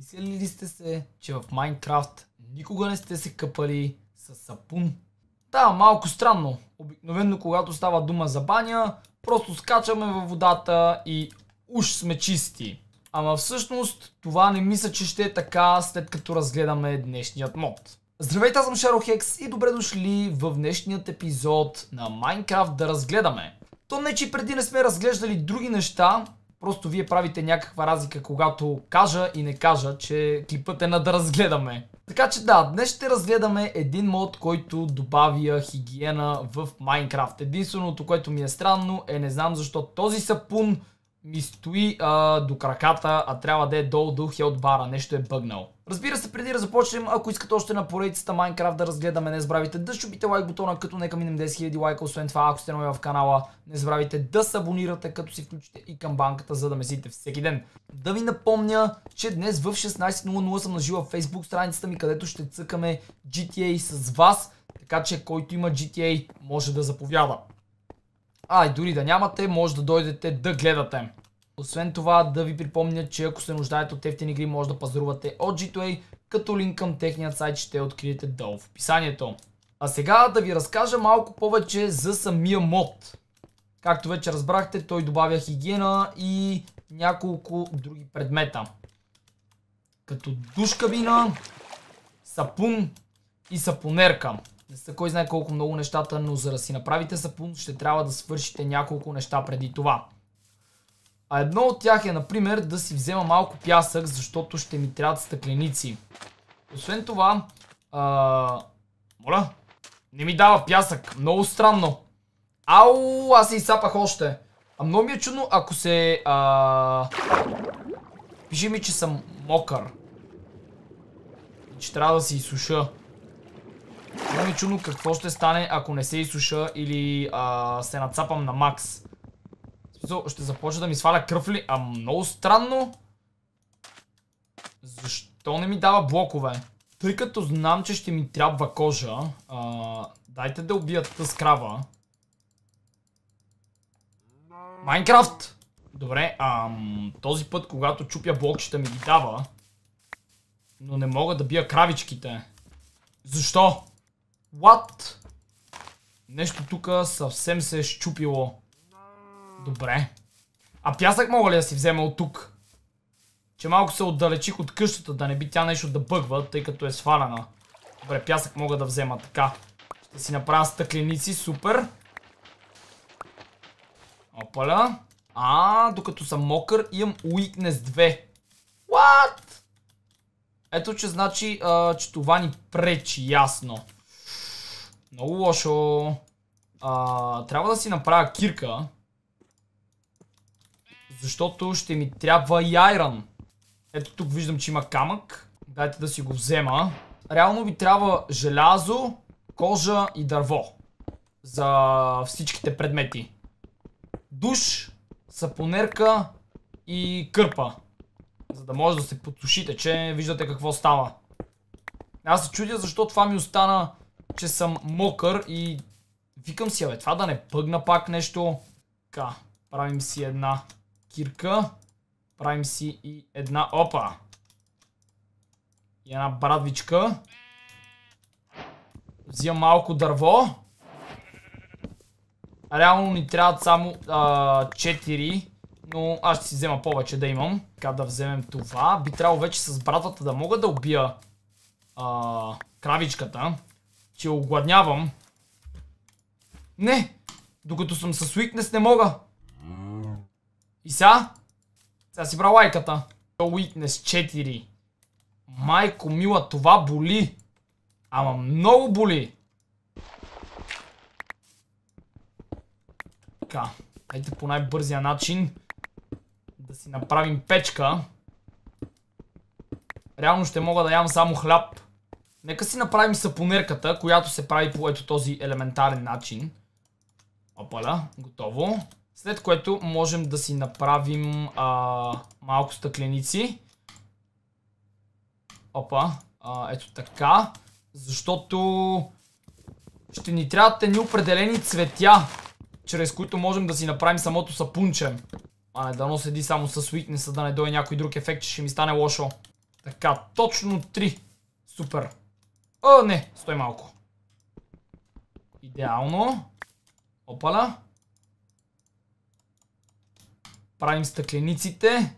Мислили ли сте се, че в Майнкрафт никога не сте се къпали с сапун? Да, малко странно. Обикновено когато става дума за баня, просто скачаме във водата и уж сме чисти. Ама всъщност това не мисля, че ще е така след като разгледаме днешният мод. Здравейте, аз съм Шаро Хекс и добре дошли в днешният епизод на Майнкрафт да разгледаме. То не, че преди не сме разглеждали други неща, Просто вие правите някаква разлика, когато кажа и не кажа, че клипът е на да разгледаме. Така че да, днес ще разгледаме един мод, който добавя хигиена в Майнкрафт. Единственото, което ми е странно е не знам защо този сапун ми стои а, до краката, а трябва да е долу до е бара, Нещо е бъгнал. Разбира се, преди да започнем, ако искате още на поредицата Minecraft да разгледаме, не забравяйте да щупите лайк бутона, като нека минем 10 000 лайка. Освен това, ако сте нови в канала, не забравяйте да се абонирате, като си включите и камбанката, за да ме сидите всеки ден. Да ви напомня, че днес в 16.00 съм нажила в Facebook страницата ми, където ще цъкаме GTA с вас, така че който има GTA може да заповяда. А, и дори да нямате, може да дойдете да гледате. Освен това, да ви припомня, че ако се нуждаете от ефтини игри, може да пазарувате от G2A, като линк към техният сайт ще откриете долу в описанието. А сега да ви разкажа малко повече за самия мод. Както вече разбрахте, той добавя хигиена и няколко други предмета. Като душ кабина, сапун и сапонерка не са кой знае колко много нещата, но за да си направите сапун, ще трябва да свършите няколко неща преди това. А едно от тях е, например, да си взема малко пясък, защото ще ми трябват стъкленици. Освен това, а... моля, не ми дава пясък. Много странно. Ау, аз се изсапах още. А много ми е чудно, ако се... А... Пиши ми, че съм мокър. И че трябва да се изсуша. Много ми е чудно какво ще стане, ако не се изсуша или а, се нацапам на макс. Смисъл, ще започна да ми сваля кръв ли? А много странно. Защо не ми дава блокове? Тъй като знам, че ще ми трябва кожа, а, дайте да убият тъс крава. Майнкрафт! Добре, ам, този път, когато чупя блокчета ми ги дава, но не мога да бия кравичките. Защо? What? Нещо тук съвсем се е щупило. Добре. А пясък мога ли да си взема от тук? Че малко се отдалечих от къщата, да не би тя нещо да бъгва, тъй като е свалена. Добре, пясък мога да взема така. Ще си направя стъкленици, супер. Опаля. А, докато съм мокър, имам уикнес 2. What? Ето, че значи, а, че това ни пречи, ясно. Много лошо. А, трябва да си направя кирка. Защото ще ми трябва и айран. Ето тук виждам, че има камък. Дайте да си го взема. Реално ви трябва желязо, кожа и дърво. За всичките предмети. Душ, сапонерка и кърпа. За да може да се подсушите, че виждате какво става. Аз се чудя защо това ми остана че съм мокър и викам си, абе, това да не пъгна пак нещо. Така, правим си една кирка. Правим си и една, опа. И една брадвичка. Взимам малко дърво. Реално ни трябват само 4, но аз ще си взема повече да имам. Така да вземем това. Би трябвало вече с братвата да мога да убия кравичката че огладнявам. Не! Докато съм с Уикнес не мога. И сега? Сега си бра лайката. уикнес 4. Майко мила, това боли. Ама много боли. Така. Дайте по най-бързия начин да си направим печка. Реално ще мога да ям само хляб. Нека си направим сапонерката, която се прави по ето този елементарен начин. Опаля, готово. След което можем да си направим а, малко стъкленици. Опа, а, ето така. Защото ще ни трябват едни определени цветя, чрез които можем да си направим самото сапунче. А не дано седи само с уитнеса, да не дойде някой друг ефект, че ще ми стане лошо. Така, точно 3. Супер. О, не, стой малко. Идеално. Опала. Правим стъклениците.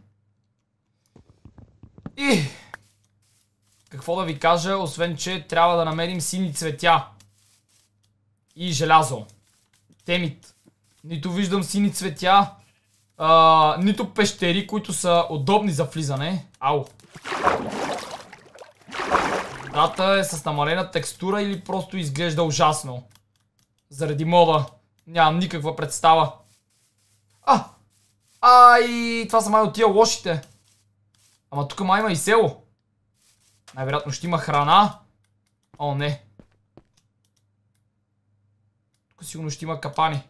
И... Какво да ви кажа, освен че трябва да намерим сини цветя. И желязо. Темит. Нито виждам сини цветя, а, нито пещери, които са удобни за влизане. Ау. Играта е с намалена текстура или просто изглежда ужасно. Заради мода. Нямам никаква представа. А! Ай, това са май от тия лошите. Ама тук май има и село. Най-вероятно ще има храна. О, не. Тук сигурно ще има капани.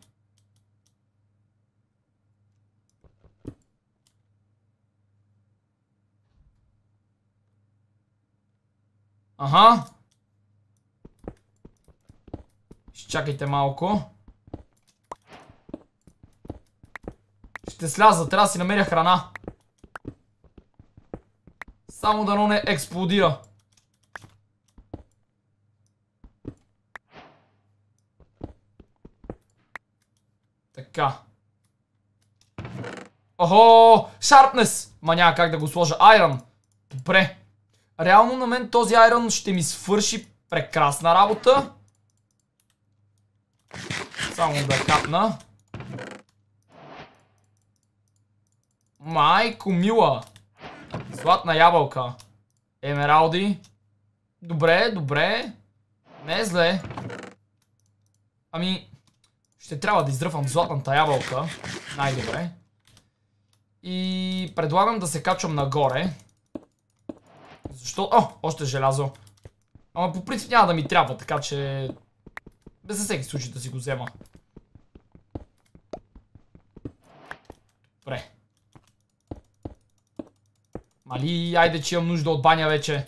Aha. Изчакайте малко. Ще сляза, трябва да си намеря храна. Само да но не експлодира. Така. Охо! Шарпнес! Ма няма как да го сложа. Айрон. Добре. Реално на мен този айрон ще ми свърши прекрасна работа. Само да капна. Майко мила! Златна ябълка. Емералди. Добре, добре. Не е зле. Ами, ще трябва да издръпвам златната ябълка. Най-добре. И предлагам да се качвам нагоре. Защо? О, още желязо. Ама по принцип няма да ми трябва, така че... Без за всеки случай да си го взема. Добре. Мали, айде, че имам нужда от баня вече.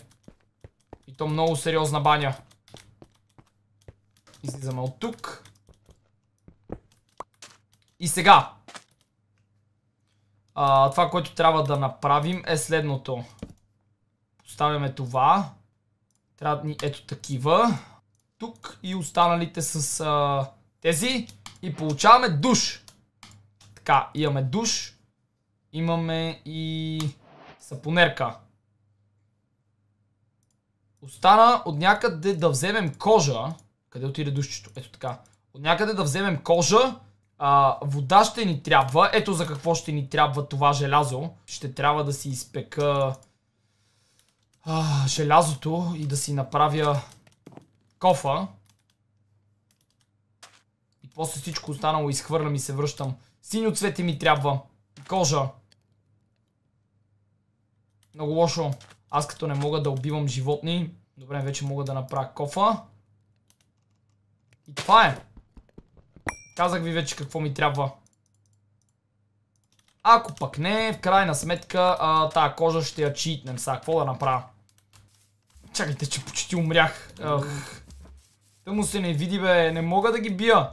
И то много сериозна баня. Излизаме от тук. И сега. А, това, което трябва да направим е следното. Поставяме това. Трябва да ни ето такива. Тук и останалите с а, тези. И получаваме душ. Така, имаме душ. Имаме и сапонерка. Остана от някъде да вземем кожа. Къде отиде душчето? Ето така. От някъде да вземем кожа. А, вода ще ни трябва. Ето за какво ще ни трябва това желязо. Ще трябва да си изпека а, желязото и да си направя кофа. И после всичко останало изхвърлям и се връщам. Синьо цвете ми трябва. Кожа. Много лошо. Аз като не мога да убивам животни, добре, вече мога да направя кофа. И това е. Казах ви вече какво ми трябва. Ако пък не, в крайна сметка, тази кожа ще я читнем. Сега, какво да направя? Чакайте, че почти умрях. Ах. Да му се не види, бе. Не мога да ги бия.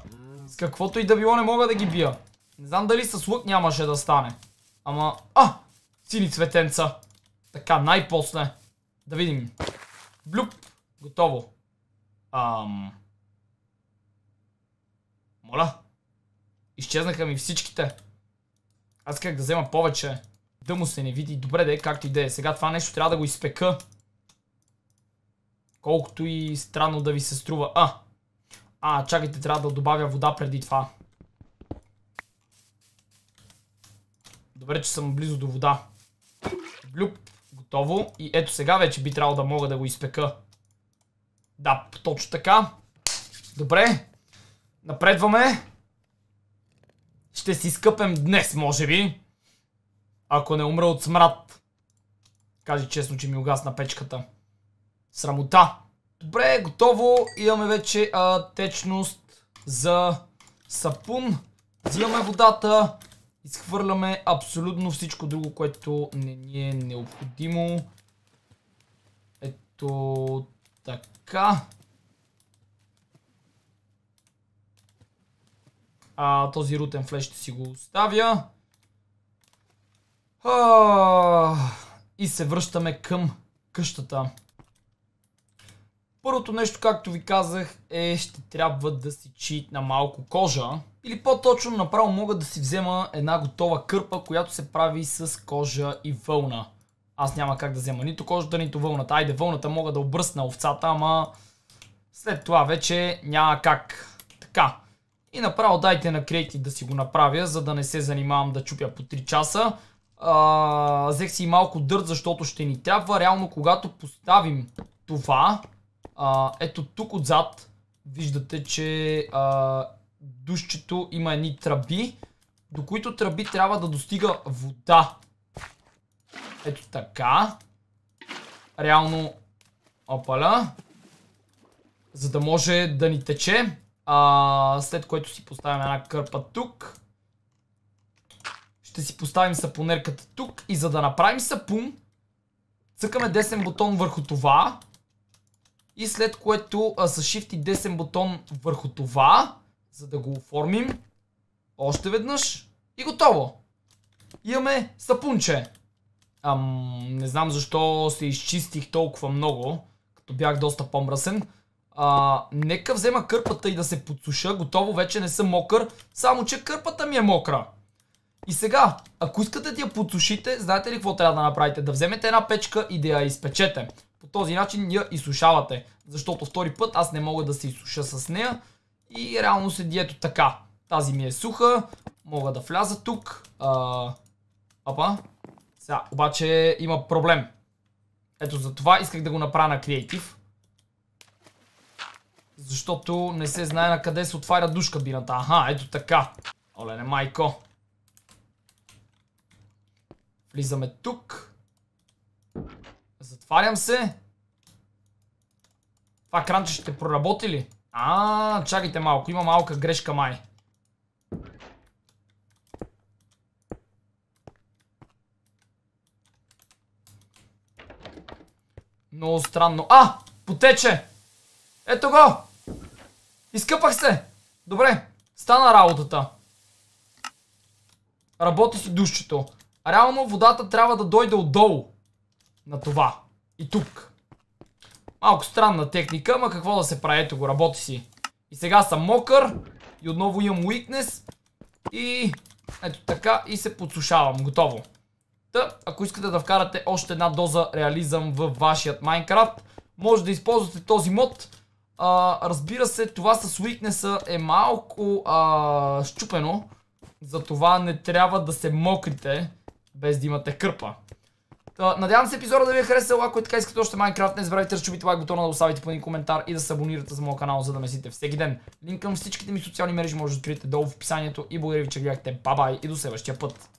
С каквото и да било не мога да ги бия. Не знам дали с лук нямаше да стане. Ама... А! Сини цветенца. Така, най-после. Да видим. Блюп. Готово. Ам... Моля. Изчезнаха ми всичките. Аз как да взема повече. Да му се не види. Добре да е, както и да е. Сега това нещо трябва да го изпека. Колкото и странно да ви се струва. А, а чакайте, трябва да добавя вода преди това. Добре, че съм близо до вода. Блюп, готово. И ето сега вече би трябвало да мога да го изпека. Да, точно така. Добре. Напредваме. Ще си скъпем днес, може би. Ако не умра от смрад. Кажи честно, че ми угасна печката. Срамота. Добре, готово. Имаме вече а, течност за сапун. Взимаме водата. Изхвърляме абсолютно всичко друго, което не ни е необходимо. Ето така. А, този рутен флеш ще си го оставя. А, и се връщаме към къщата. Първото нещо, както ви казах, е ще трябва да си чит на малко кожа. Или по-точно направо мога да си взема една готова кърпа, която се прави с кожа и вълна. Аз няма как да взема нито кожата, нито вълната. Айде, вълната мога да обръсна овцата, ама след това вече няма как. Така. И направо дайте на Creative да си го направя, за да не се занимавам да чупя по 3 часа. А, взех си и малко дърт, защото ще ни трябва. Реално, когато поставим това, а, ето тук отзад виждате, че а, душчето има едни тръби, до които тръби трябва да достига вода. Ето така. Реално, опаля, за да може да ни тече. А, след което си поставим една кърпа тук. Ще си поставим сапонерката тук и за да направим сапун, цъкаме десен бутон върху това и след което а, с Shift и десен бутон върху това, за да го оформим. Още веднъж. И готово. Имаме сапунче. Ам, не знам защо се изчистих толкова много, като бях доста по-мръсен. А, нека взема кърпата и да се подсуша. Готово, вече не съм мокър. Само, че кърпата ми е мокра. И сега, ако искате да я подсушите, знаете ли какво трябва да направите? Да вземете една печка и да я изпечете. По този начин я изсушавате, защото втори път аз не мога да се изсуша с нея и реално седи ето така. Тази ми е суха, мога да вляза тук. А, апа. Сега, обаче има проблем. Ето за това исках да го направя на креатив. Защото не се знае на къде се отваря душ кабината. Аха, ето така. Оле, не майко. Влизаме тук. Отварям се. Това кранче ще проработи ли? А, чакайте малко. Има малка грешка май. Много странно. А! Потече! Ето го! Изкъпах се! Добре, стана работата. Работи си душчето. Реално водата трябва да дойде отдолу. На това. И тук. Малко странна техника, ама какво да се прави? Ето го, работи си. И сега съм мокър. И отново имам уикнес И ето така и се подсушавам. Готово. Та, ако искате да вкарате още една доза реализъм в вашият Майнкрафт, може да използвате този мод. А, разбира се, това с уикнеса е малко а, щупено. Затова не трябва да се мокрите без да имате кърпа надявам се епизода да ви е харесал. Ако е така искате още Майнкрафт, не забравяйте да чубите лайк бутона, да оставите по един коментар и да се абонирате за моят канал, за да ме сите всеки ден. Линк към всичките ми социални мережи може да откриете долу в описанието и благодаря ви, че гледахте. Бабай и до следващия път!